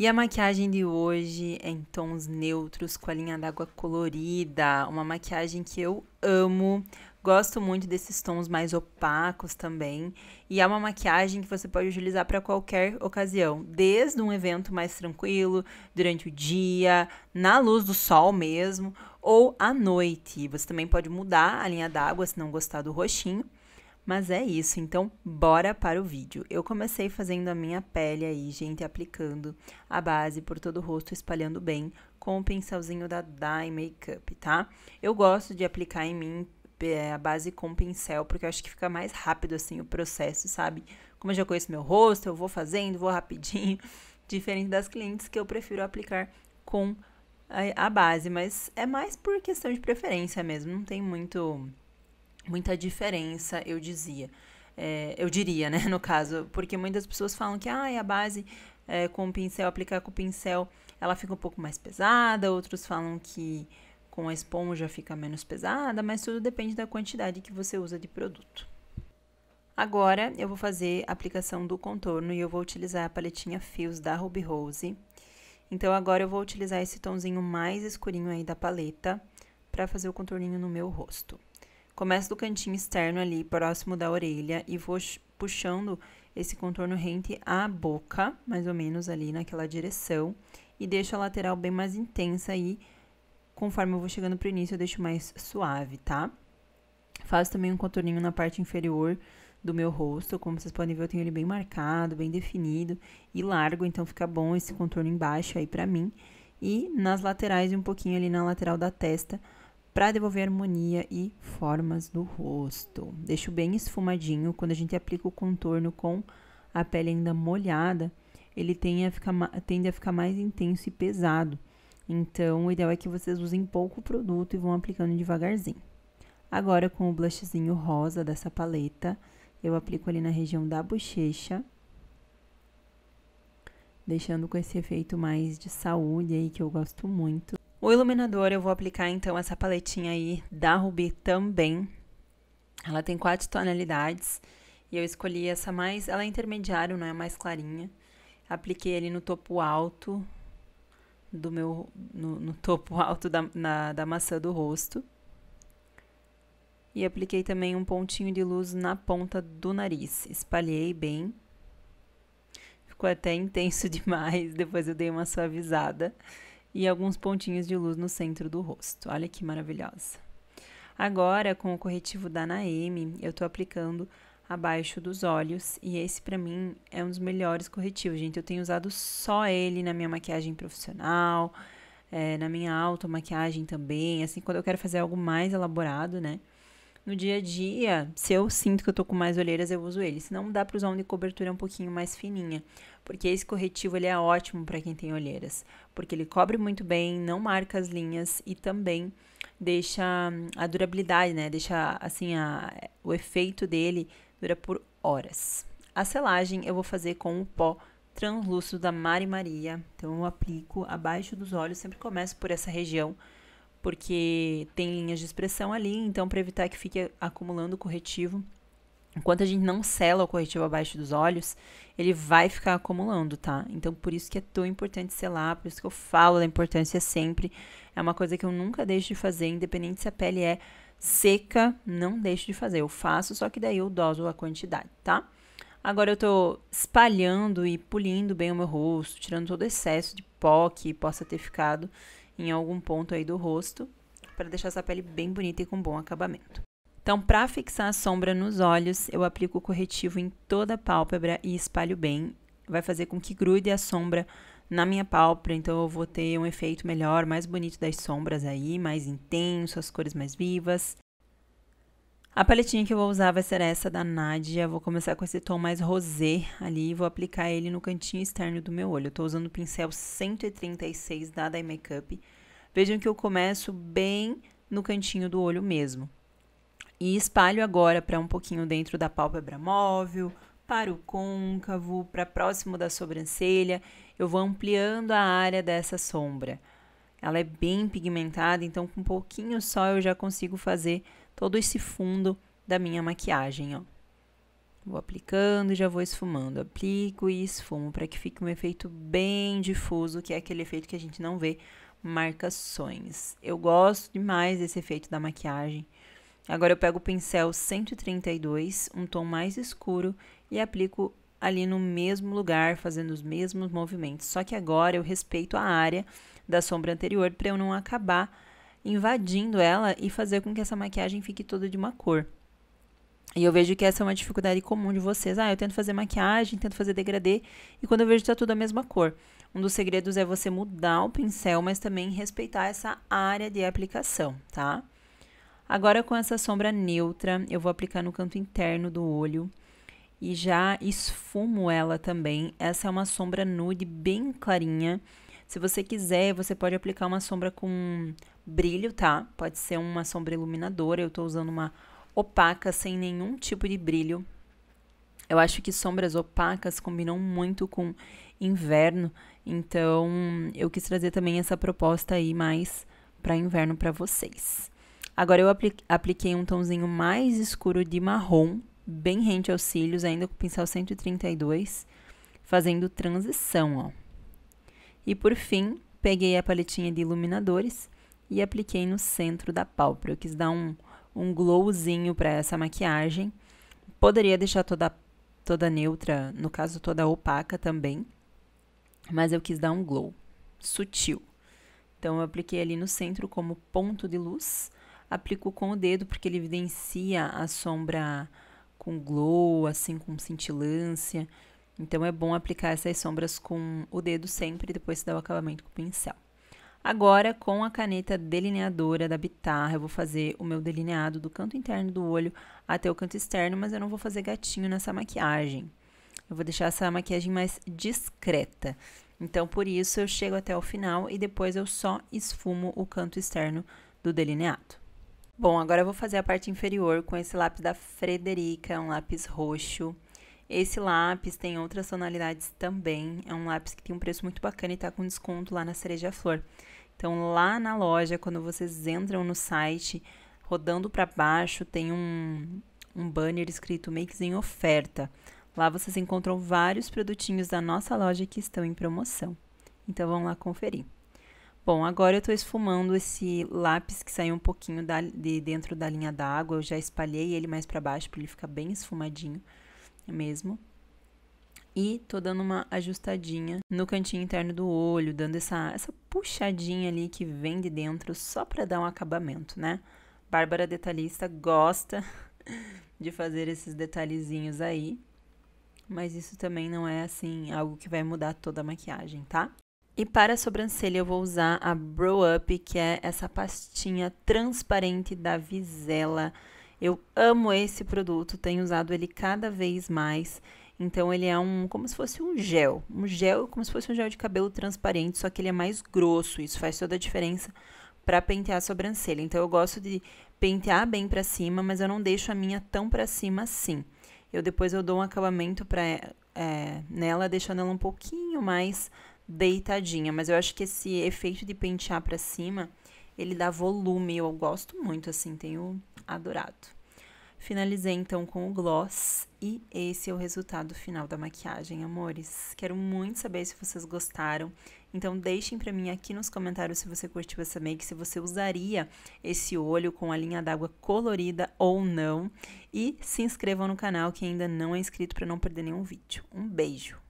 E a maquiagem de hoje é em tons neutros com a linha d'água colorida, uma maquiagem que eu amo. Gosto muito desses tons mais opacos também, e é uma maquiagem que você pode utilizar para qualquer ocasião, desde um evento mais tranquilo, durante o dia, na luz do sol mesmo, ou à noite. Você também pode mudar a linha d'água se não gostar do roxinho mas é isso, então bora para o vídeo. Eu comecei fazendo a minha pele aí, gente, aplicando a base por todo o rosto, espalhando bem com o pincelzinho da Dye Makeup, tá? Eu gosto de aplicar em mim eh, a base com pincel, porque eu acho que fica mais rápido assim o processo, sabe? Como eu já conheço meu rosto, eu vou fazendo, vou rapidinho, diferente das clientes que eu prefiro aplicar com a, a base, mas é mais por questão de preferência mesmo, não tem muito muita diferença, eu dizia. É, eu diria, né, no caso, porque muitas pessoas falam que ah, a base é, com o pincel, aplicar com o pincel, ela fica um pouco mais pesada, outros falam que com a esponja fica menos pesada, mas tudo depende da quantidade que você usa de produto. Agora eu vou fazer a aplicação do contorno e eu vou utilizar a paletinha Fios da Ruby Rose. Então agora eu vou utilizar esse tonzinho mais escurinho aí da paleta para fazer o contorninho no meu rosto. Começo do cantinho externo ali, próximo da orelha, e vou puxando esse contorno rente à boca, mais ou menos ali naquela direção. E deixo a lateral bem mais intensa aí, conforme eu vou chegando pro início eu deixo mais suave, tá? Faço também um contorninho na parte inferior do meu rosto, como vocês podem ver eu tenho ele bem marcado, bem definido e largo, então fica bom esse contorno embaixo aí pra mim. E nas laterais e um pouquinho ali na lateral da testa, para devolver harmonia e formas do rosto. Deixo bem esfumadinho, quando a gente aplica o contorno com a pele ainda molhada, ele tende a ficar, tende a ficar mais intenso e pesado. Então, o ideal é que vocês usem pouco produto e vão aplicando devagarzinho. Agora, com o blushzinho rosa dessa paleta, eu aplico ali na região da bochecha, deixando com esse efeito mais de saúde aí que eu gosto muito. O iluminador eu vou aplicar então essa paletinha aí da Ruby também. Ela tem quatro tonalidades e eu escolhi essa mais, ela é intermediária, não é mais clarinha. Apliquei ele no topo alto do meu, no, no topo alto da, na, da maçã do rosto. E apliquei também um pontinho de luz na ponta do nariz. Espalhei bem. Ficou até intenso demais, depois eu dei uma suavizada e alguns pontinhos de luz no centro do rosto. Olha que maravilhosa. Agora, com o corretivo da Naeme, eu tô aplicando abaixo dos olhos e esse para mim é um dos melhores corretivos, gente. Eu tenho usado só ele na minha maquiagem profissional, é, na minha auto maquiagem também, assim, quando eu quero fazer algo mais elaborado, né? no dia a dia, se eu sinto que eu tô com mais olheiras, eu uso ele. Se não, dá para usar um de cobertura um pouquinho mais fininha, porque esse corretivo ele é ótimo para quem tem olheiras, porque ele cobre muito bem, não marca as linhas e também deixa hum, a durabilidade, né? Deixa assim a, o efeito dele dura por horas. A selagem eu vou fazer com o pó translúcido da Mari Maria. Então eu aplico abaixo dos olhos, sempre começo por essa região porque tem linhas de expressão ali, então para evitar que fique acumulando o corretivo, enquanto a gente não sela o corretivo abaixo dos olhos, ele vai ficar acumulando, tá? Então por isso que é tão importante selar, por isso que eu falo da importância sempre. É uma coisa que eu nunca deixo de fazer, independente se a pele é seca, não deixo de fazer. Eu faço, só que daí eu doso a quantidade, tá? Agora eu tô espalhando e pulindo bem o meu rosto, tirando todo o excesso de pó que possa ter ficado em algum ponto aí do rosto, para deixar essa pele bem bonita e com bom acabamento. Então, para fixar a sombra nos olhos, eu aplico o corretivo em toda a pálpebra e espalho bem. Vai fazer com que grude a sombra na minha pálpebra, então eu vou ter um efeito melhor, mais bonito das sombras aí, mais intenso, as cores mais vivas. A paletinha que eu vou usar vai ser essa da Nadia. Vou começar com esse tom mais rosé ali e vou aplicar ele no cantinho externo do meu olho. Eu tô usando o pincel 136 da Dye Makeup. Vejam que eu começo bem no cantinho do olho mesmo. E espalho agora para um pouquinho dentro da pálpebra móvel, para o côncavo, para próximo da sobrancelha. Eu vou ampliando a área dessa sombra. Ela é bem pigmentada, então com um pouquinho só eu já consigo fazer todo esse fundo da minha maquiagem, ó. Vou aplicando e já vou esfumando. Aplico e esfumo para que fique um efeito bem difuso, que é aquele efeito que a gente não vê marcações. Eu gosto demais desse efeito da maquiagem. Agora eu pego o pincel 132, um tom mais escuro, e aplico ali no mesmo lugar, fazendo os mesmos movimentos. Só que agora eu respeito a área da sombra anterior para eu não acabar invadindo ela e fazer com que essa maquiagem fique toda de uma cor. E eu vejo que essa é uma dificuldade comum de vocês. Ah, eu tento fazer maquiagem, tento fazer degradê, e quando eu vejo tá tudo a mesma cor. Um dos segredos é você mudar o pincel, mas também respeitar essa área de aplicação, tá? Agora com essa sombra neutra, eu vou aplicar no canto interno do olho e já esfumo ela também. Essa é uma sombra nude bem clarinha se você quiser, você pode aplicar uma sombra com brilho, tá? Pode ser uma sombra iluminadora, eu estou usando uma opaca sem nenhum tipo de brilho. Eu acho que sombras opacas combinam muito com inverno, então eu quis trazer também essa proposta aí mais para inverno para vocês. Agora eu apliquei um tomzinho mais escuro de marrom, bem rente aos cílios, ainda com o pincel 132, fazendo transição, ó. E por fim, peguei a paletinha de iluminadores e apliquei no centro da pálpebra. Eu quis dar um, um glowzinho para essa maquiagem. Poderia deixar toda, toda neutra, no caso toda opaca também, mas eu quis dar um glow sutil. Então eu apliquei ali no centro como ponto de luz, aplico com o dedo porque ele evidencia a sombra com glow, assim com cintilância. Então é bom aplicar essas sombras com o dedo sempre, depois se dá o acabamento com o pincel. Agora, com a caneta delineadora da Bitarra, eu vou fazer o meu delineado do canto interno do olho até o canto externo, mas eu não vou fazer gatinho nessa maquiagem. Eu vou deixar essa maquiagem mais discreta. Então, por isso, eu chego até o final e depois eu só esfumo o canto externo do delineado. Bom, agora eu vou fazer a parte inferior com esse lápis da Frederica, um lápis roxo. Esse lápis tem outras tonalidades também. É um lápis que tem um preço muito bacana e tá com desconto lá na Cereja Flor. Então, lá na loja, quando vocês entram no site, rodando para baixo, tem um, um banner escrito Makes em Oferta. Lá vocês encontram vários produtinhos da nossa loja que estão em promoção. Então, vamos lá conferir. Bom, agora eu estou esfumando esse lápis que saiu um pouquinho da, de dentro da linha d'água. Eu já espalhei ele mais para baixo para ele ficar bem esfumadinho mesmo. E tô dando uma ajustadinha no cantinho interno do olho, dando essa, essa puxadinha ali que vem de dentro só para dar um acabamento, né? Bárbara detalhista gosta de fazer esses detalhezinhos aí, mas isso também não é assim algo que vai mudar toda a maquiagem, tá? E para a sobrancelha eu vou usar a Brow Up, que é essa pastinha transparente da Visela. Eu amo esse produto, tenho usado ele cada vez mais. Então ele é um como se fosse um gel, um gel como se fosse um gel de cabelo transparente, só que ele é mais grosso. Isso faz toda a diferença para pentear a sobrancelha. Então eu gosto de pentear bem para cima, mas eu não deixo a minha tão para cima assim. Eu depois eu dou um acabamento para é, nela, deixando ela um pouquinho mais deitadinha. Mas eu acho que esse efeito de pentear para cima, ele dá volume. Eu gosto muito assim, tenho adorado. Finalizei então com o gloss e esse é o resultado final da maquiagem, amores. Quero muito saber se vocês gostaram. Então deixem para mim aqui nos comentários se você curtiu essa make, se você usaria esse olho com a linha d'água colorida ou não. E se inscrevam no canal que ainda não é inscrito para não perder nenhum vídeo. Um beijo.